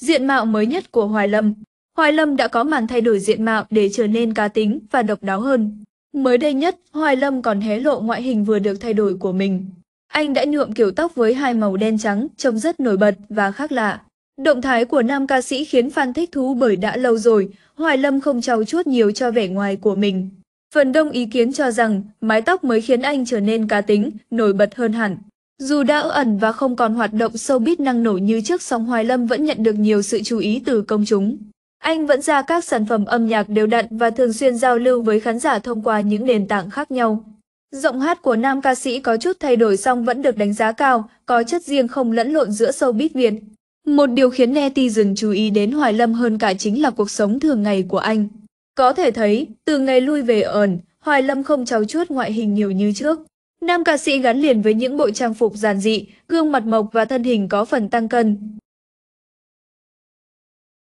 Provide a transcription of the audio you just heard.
Diện mạo mới nhất của Hoài Lâm Hoài Lâm đã có màn thay đổi diện mạo để trở nên cá tính và độc đáo hơn. Mới đây nhất, Hoài Lâm còn hé lộ ngoại hình vừa được thay đổi của mình. Anh đã nhuộm kiểu tóc với hai màu đen trắng trông rất nổi bật và khác lạ. Động thái của nam ca sĩ khiến fan thích thú bởi đã lâu rồi, Hoài Lâm không trau chuốt nhiều cho vẻ ngoài của mình. Phần đông ý kiến cho rằng mái tóc mới khiến anh trở nên cá tính, nổi bật hơn hẳn. Dù đã ẩn và không còn hoạt động showbiz năng nổ như trước song Hoài Lâm vẫn nhận được nhiều sự chú ý từ công chúng. Anh vẫn ra các sản phẩm âm nhạc đều đặn và thường xuyên giao lưu với khán giả thông qua những nền tảng khác nhau. Giọng hát của nam ca sĩ có chút thay đổi song vẫn được đánh giá cao, có chất riêng không lẫn lộn giữa showbiz Việt. Một điều khiến netizen chú ý đến Hoài Lâm hơn cả chính là cuộc sống thường ngày của anh. Có thể thấy, từ ngày lui về ẩn, Hoài Lâm không trau chuốt ngoại hình nhiều như trước. Nam ca sĩ gắn liền với những bộ trang phục giản dị, gương mặt mộc và thân hình có phần tăng cân.